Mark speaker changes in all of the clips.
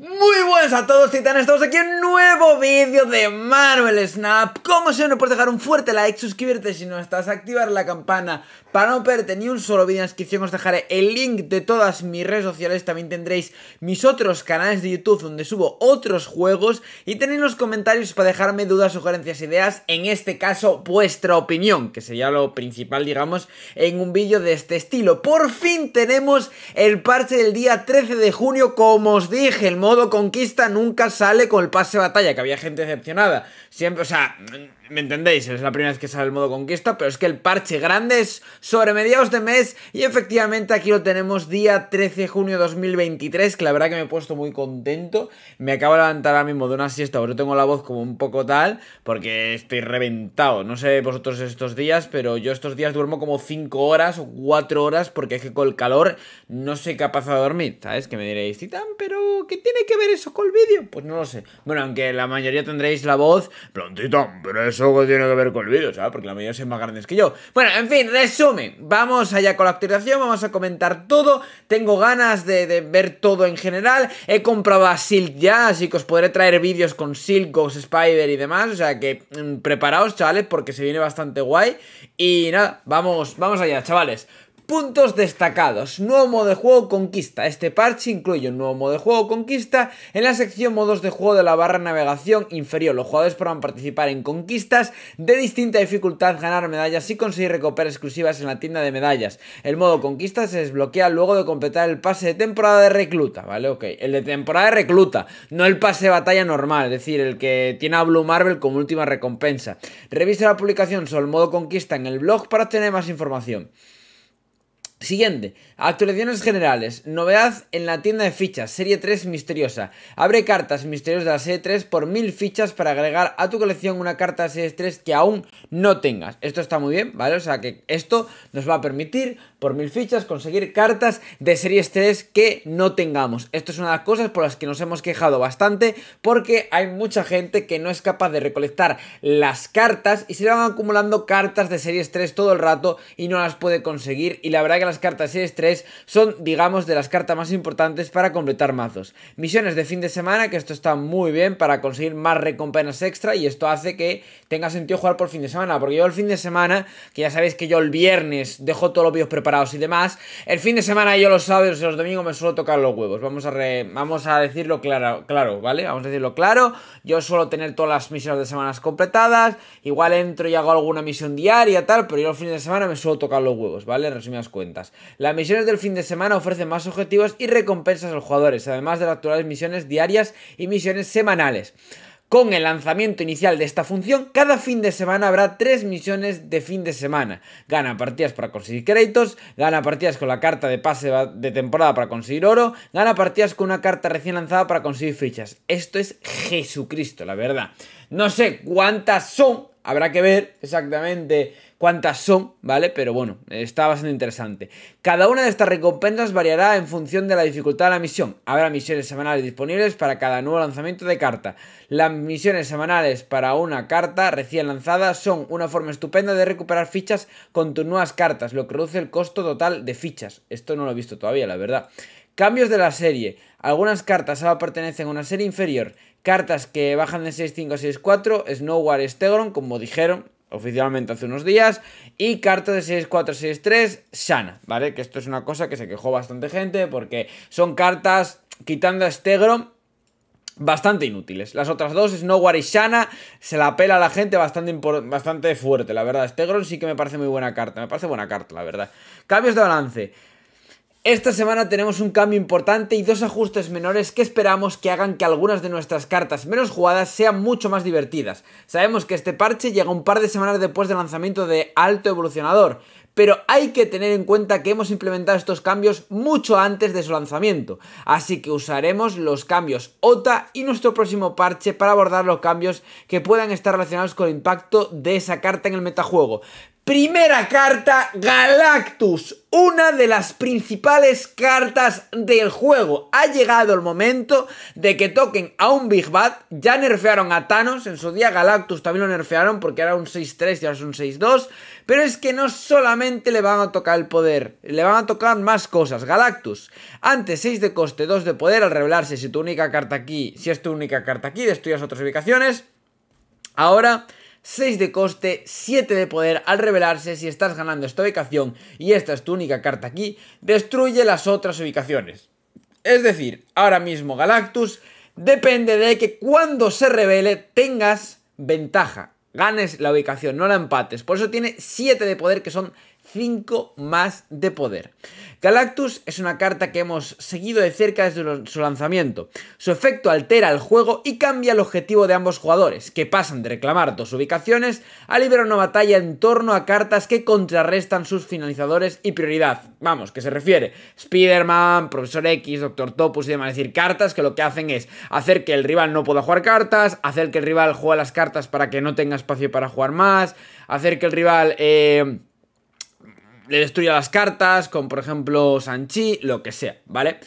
Speaker 1: Muy a todos titanes, estamos aquí en un nuevo vídeo de Marvel Snap Como siempre no puedes dejar un fuerte like, suscribirte si no estás, activar la campana Para no perderte ni un solo vídeo en la os dejaré el link de todas mis redes sociales También tendréis mis otros canales de YouTube donde subo otros juegos Y tenéis los comentarios para dejarme dudas, sugerencias, ideas En este caso, vuestra opinión, que sería lo principal, digamos, en un vídeo de este estilo Por fin tenemos el parche del día 13 de junio, como os dije, el modo conquista nunca sale con el pase batalla, que había gente decepcionada. Siempre, o sea, ¿Me entendéis? Es la primera vez que sale el modo conquista, pero es que el parche grande es sobre mediados de mes y efectivamente aquí lo tenemos día 13 de junio de 2023, que la verdad que me he puesto muy contento. Me acabo de levantar ahora mismo de una siesta, pero tengo la voz como un poco tal, porque estoy reventado. No sé vosotros estos días, pero yo estos días duermo como 5 horas o 4 horas, porque es que con el calor no soy capaz de dormir, ¿sabes? Que me diréis, Titán, pero ¿qué tiene que ver eso con el vídeo? Pues no lo sé. Bueno, aunque la mayoría tendréis la voz, pero pero es eso pues tiene que ver con el vídeo, ¿sabes? Porque la mayoría son más grandes que yo. Bueno, en fin, resumen. Vamos allá con la actualización, vamos a comentar todo. Tengo ganas de, ver todo en general. He comprado a Silk ya, así que os podré traer vídeos con Silk, Ghost Spider y demás. O sea que mm, preparaos, chavales, porque se viene bastante guay. Y nada, vamos, vamos allá, chavales. Puntos destacados. Nuevo modo de juego Conquista. Este parche incluye un nuevo modo de juego Conquista en la sección modos de juego de la barra navegación inferior. Los jugadores podrán participar en conquistas de distinta dificultad, ganar medallas y conseguir recopilar exclusivas en la tienda de medallas. El modo Conquista se desbloquea luego de completar el pase de temporada de recluta, ¿vale? Ok, el de temporada de recluta, no el pase de batalla normal, es decir, el que tiene a Blue Marvel como última recompensa. Revisa la publicación sobre el modo Conquista en el blog para obtener más información. Siguiente, actualizaciones generales. Novedad en la tienda de fichas, serie 3 misteriosa. Abre cartas misteriosas de la serie 3 por mil fichas para agregar a tu colección una carta de serie 3 que aún no tengas. Esto está muy bien, ¿vale? O sea que esto nos va a permitir por mil fichas conseguir cartas de serie 3 que no tengamos. Esto es una de las cosas por las que nos hemos quejado bastante porque hay mucha gente que no es capaz de recolectar las cartas y se le van acumulando cartas de serie 3 todo el rato y no las puede conseguir y la verdad que las cartas y estrés son, digamos, de las cartas más importantes para completar mazos. Misiones de fin de semana, que esto está muy bien para conseguir más recompensas extra y esto hace que tenga sentido jugar por fin de semana, porque yo el fin de semana, que ya sabéis que yo el viernes dejo todos los vídeos preparados y demás, el fin de semana yo los sábados y los domingos me suelo tocar los huevos, vamos a, vamos a decirlo claro, claro, ¿vale? Vamos a decirlo claro, yo suelo tener todas las misiones de semanas completadas, igual entro y hago alguna misión diaria, tal, pero yo el fin de semana me suelo tocar los huevos, ¿vale? En resumidas cuentas. Las misiones del fin de semana ofrecen más objetivos y recompensas a los jugadores, además de las actuales misiones diarias y misiones semanales. Con el lanzamiento inicial de esta función, cada fin de semana habrá tres misiones de fin de semana. Gana partidas para conseguir créditos, gana partidas con la carta de pase de temporada para conseguir oro, gana partidas con una carta recién lanzada para conseguir fichas. Esto es Jesucristo, la verdad. No sé cuántas son, Habrá que ver exactamente cuántas son, ¿vale? Pero bueno, está bastante interesante. Cada una de estas recompensas variará en función de la dificultad de la misión. Habrá misiones semanales disponibles para cada nuevo lanzamiento de carta. Las misiones semanales para una carta recién lanzada son una forma estupenda de recuperar fichas con tus nuevas cartas, lo que reduce el costo total de fichas. Esto no lo he visto todavía, la verdad. Cambios de la serie. Algunas cartas ahora pertenecen a una serie inferior. Cartas que bajan de 6-5 a 6-4, Snowwar Stegron, como dijeron oficialmente hace unos días, y cartas de 6-4, 6-3, Shana, ¿vale? Que esto es una cosa que se quejó bastante gente porque son cartas, quitando a Stegron, bastante inútiles. Las otras dos, Snowwar y Shana, se la pela a la gente bastante, bastante fuerte, la verdad. Stegron sí que me parece muy buena carta, me parece buena carta, la verdad. Cambios de balance. Esta semana tenemos un cambio importante y dos ajustes menores que esperamos que hagan que algunas de nuestras cartas menos jugadas sean mucho más divertidas. Sabemos que este parche llega un par de semanas después del lanzamiento de Alto Evolucionador, pero hay que tener en cuenta que hemos implementado estos cambios mucho antes de su lanzamiento, así que usaremos los cambios OTA y nuestro próximo parche para abordar los cambios que puedan estar relacionados con el impacto de esa carta en el metajuego. Primera carta, Galactus, una de las principales cartas del juego. Ha llegado el momento de que toquen a un Big Bad. Ya nerfearon a Thanos, en su día Galactus también lo nerfearon porque era un 6-3 y ahora es un 6-2. Pero es que no solamente le van a tocar el poder, le van a tocar más cosas. Galactus, antes 6 de coste, 2 de poder, al revelarse si tu única carta aquí, si es tu única carta aquí, destruyas otras ubicaciones. Ahora 6 de coste, 7 de poder. Al revelarse, si estás ganando esta ubicación y esta es tu única carta aquí, destruye las otras ubicaciones. Es decir, ahora mismo Galactus depende de que cuando se revele tengas ventaja. Ganes la ubicación, no la empates. Por eso tiene 7 de poder, que son 5 más de poder. Galactus es una carta que hemos seguido de cerca desde su lanzamiento. Su efecto altera el juego y cambia el objetivo de ambos jugadores, que pasan de reclamar dos ubicaciones a liberar una batalla en torno a cartas que contrarrestan sus finalizadores y prioridad. Vamos, que se refiere Spider-Man, Profesor X, Doctor Topus y demás. Es decir, cartas que lo que hacen es hacer que el rival no pueda jugar cartas, hacer que el rival juegue las cartas para que no tenga espacio para jugar más, hacer que el rival... Eh, le destruya las cartas, con por ejemplo Sanchi, lo que sea, ¿vale?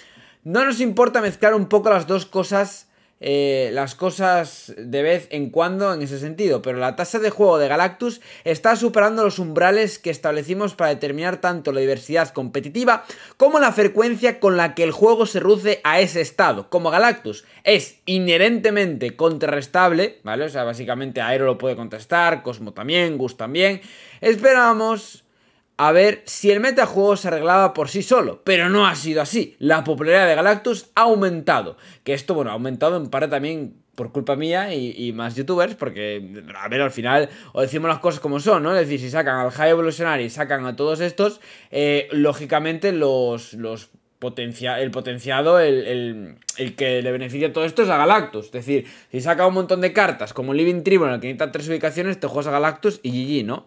Speaker 1: No nos importa mezclar un poco las dos cosas, eh, las cosas de vez en cuando en ese sentido, pero la tasa de juego de Galactus está superando los umbrales que establecimos para determinar tanto la diversidad competitiva como la frecuencia con la que el juego se ruce a ese estado. Como Galactus es inherentemente contrarrestable, ¿vale? O sea, básicamente Aero lo puede contestar, Cosmo también, Gus también. Esperamos a ver si el metajuego se arreglaba por sí solo, pero no ha sido así. La popularidad de Galactus ha aumentado, que esto, bueno, ha aumentado en parte también por culpa mía y, más youtubers, porque, a ver, al final, o decimos las cosas como son, ¿no? Es decir, si sacan al High Evolutionary y sacan a todos estos, eh, lógicamente los, los potencia, el potenciado, el, que le beneficia todo esto es a Galactus. Es decir, si saca un montón de cartas como Living Tribunal que necesita tres ubicaciones, te juegas a Galactus y GG, ¿no?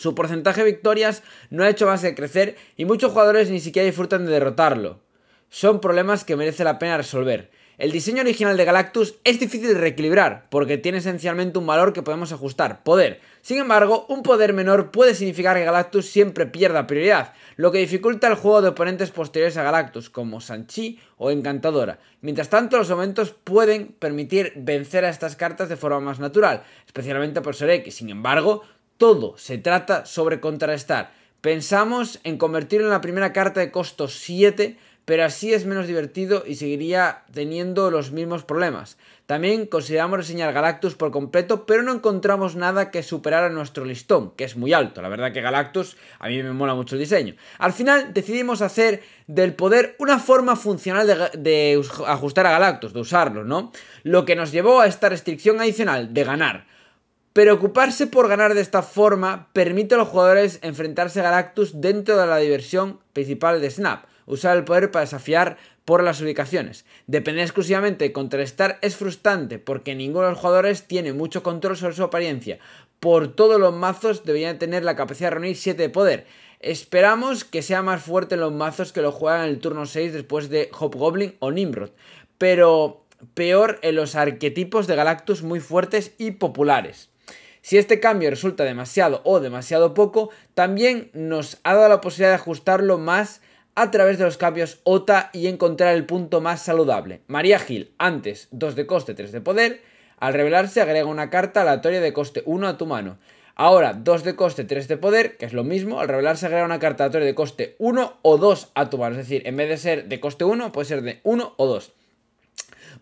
Speaker 1: Su porcentaje de victorias no ha hecho más que crecer y muchos jugadores ni siquiera disfrutan de derrotarlo. Son problemas que merece la pena resolver. El diseño original de Galactus es difícil de reequilibrar, porque tiene esencialmente un valor que podemos ajustar, poder. Sin embargo, un poder menor puede significar que Galactus siempre pierda prioridad, lo que dificulta el juego de oponentes posteriores a Galactus, como Sanchi o Encantadora. Mientras tanto, los aumentos pueden permitir vencer a estas cartas de forma más natural, especialmente por Sorek. Sin embargo, todo se trata sobre contrarrestar. Pensamos en convertirlo en la primera carta de costo 7, pero así es menos divertido y seguiría teniendo los mismos problemas. También consideramos reseñar Galactus por completo, pero no encontramos nada que superara nuestro listón, que es muy alto. La verdad que Galactus a mí me mola mucho el diseño. Al final decidimos hacer del poder una forma funcional de, de ajustar a Galactus, de usarlo, ¿no? Lo que nos llevó a esta restricción adicional de ganar. Preocuparse por ganar de esta forma permite a los jugadores enfrentarse a Galactus dentro de la diversión principal de Snap, usar el poder para desafiar por las ubicaciones. Depender exclusivamente de contrarrestar es frustrante porque ninguno de los jugadores tiene mucho control sobre su apariencia. Por todos los mazos deberían tener la capacidad de reunir 7 de poder. Esperamos que sea más fuerte en los mazos que lo juegan en el turno 6 después de Hobgoblin o Nimrod, pero peor en los arquetipos de Galactus muy fuertes y populares. Si este cambio resulta demasiado o demasiado poco, también nos ha dado la posibilidad de ajustarlo más a través de los cambios OTA y encontrar el punto más saludable. María Gil, antes 2 de coste, 3 de poder, al revelarse agrega una carta aleatoria de coste 1 a tu mano. Ahora 2 de coste, 3 de poder, que es lo mismo, al revelarse agrega una carta aleatoria de coste 1 o 2 a tu mano, es decir, en vez de ser de coste 1, puede ser de 1 o 2.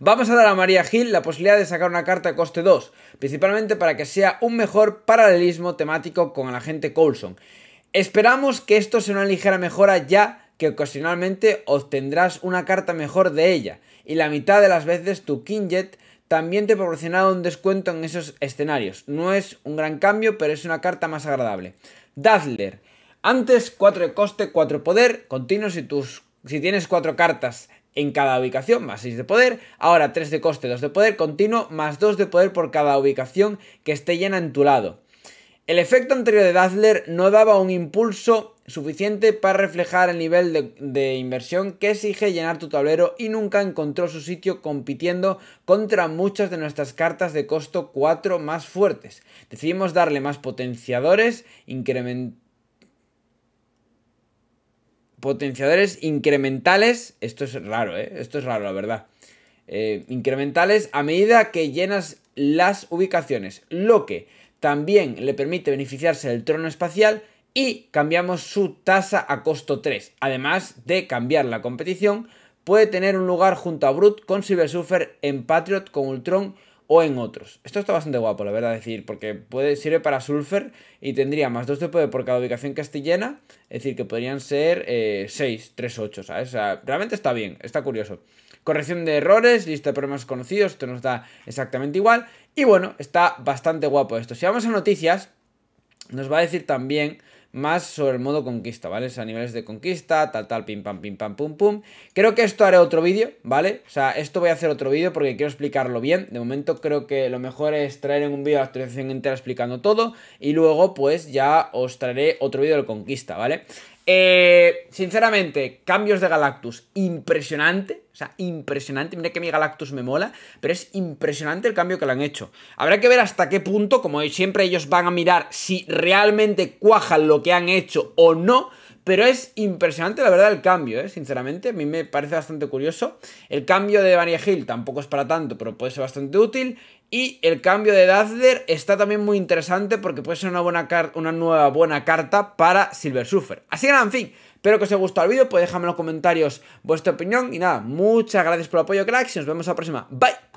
Speaker 1: Vamos a dar a María Gil la posibilidad de sacar una carta de coste 2, principalmente para que sea un mejor paralelismo temático con el agente Coulson. Esperamos que esto sea una ligera mejora ya que ocasionalmente obtendrás una carta mejor de ella, y la mitad de las veces tu Jet también te proporcionará un descuento en esos escenarios. No es un gran cambio, pero es una carta más agradable. Dazzler. Antes 4 de coste, 4 poder, continuo y tus, si tienes 4 cartas en cada ubicación, más 6 de poder, ahora 3 de coste, 2 de poder continuo, más 2 de poder por cada ubicación que esté llena en tu lado. El efecto anterior de Dazzler no daba un impulso suficiente para reflejar el nivel de, inversión que exige llenar tu tablero y nunca encontró su sitio compitiendo contra muchas de nuestras cartas de costo 4 más fuertes. Decidimos darle más potenciadores, incrementar potenciadores incrementales. Esto es raro, ¿eh? Esto es raro, la verdad. Eh, incrementales a medida que llenas las ubicaciones, lo que también le permite beneficiarse del trono espacial y cambiamos su tasa a costo 3. Además de cambiar la competición, puede tener un lugar junto a Brut con Silver en Patriot con Ultron o en otros. Esto está bastante guapo, la verdad, decir, porque puede, sirve para sulfur y tendría más 2 poder por cada ubicación castellana, es decir, que podrían ser 6, 3, 8, O sea, realmente está bien, está curioso. Corrección de errores, lista de problemas conocidos, esto nos da exactamente igual. Y bueno, está bastante guapo esto. Si vamos a noticias, nos va a decir también más sobre el modo conquista, ¿vale? O sea, niveles de conquista, tal, tal, pim, pam, pim, pam, pum, pum. Creo que esto haré otro vídeo, ¿vale? O sea, esto voy a hacer otro vídeo porque quiero explicarlo bien. De momento creo que lo mejor es traer en un vídeo la actualización entera explicando todo y luego pues ya os traeré otro vídeo de conquista, ¿vale? Eh, sinceramente, cambios de Galactus, impresionante. O sea, impresionante. Mira que mi Galactus me mola, pero es impresionante el cambio que le han hecho. Habrá que ver hasta qué punto, como siempre ellos van a mirar si realmente cuajan lo que han hecho o no. Pero es impresionante, la verdad, el cambio, ¿eh? sinceramente. A mí me parece bastante curioso. El cambio de vanilla Hill tampoco es para tanto, pero puede ser bastante útil. Y el cambio de Dazder está también muy interesante porque puede ser una, buena una nueva buena carta para Silver Surfer. Así que nada, en fin, espero que os haya gustado el vídeo. Pues dejadme en los comentarios vuestra opinión. Y nada, muchas gracias por el apoyo, cracks. Y nos vemos la próxima. Bye.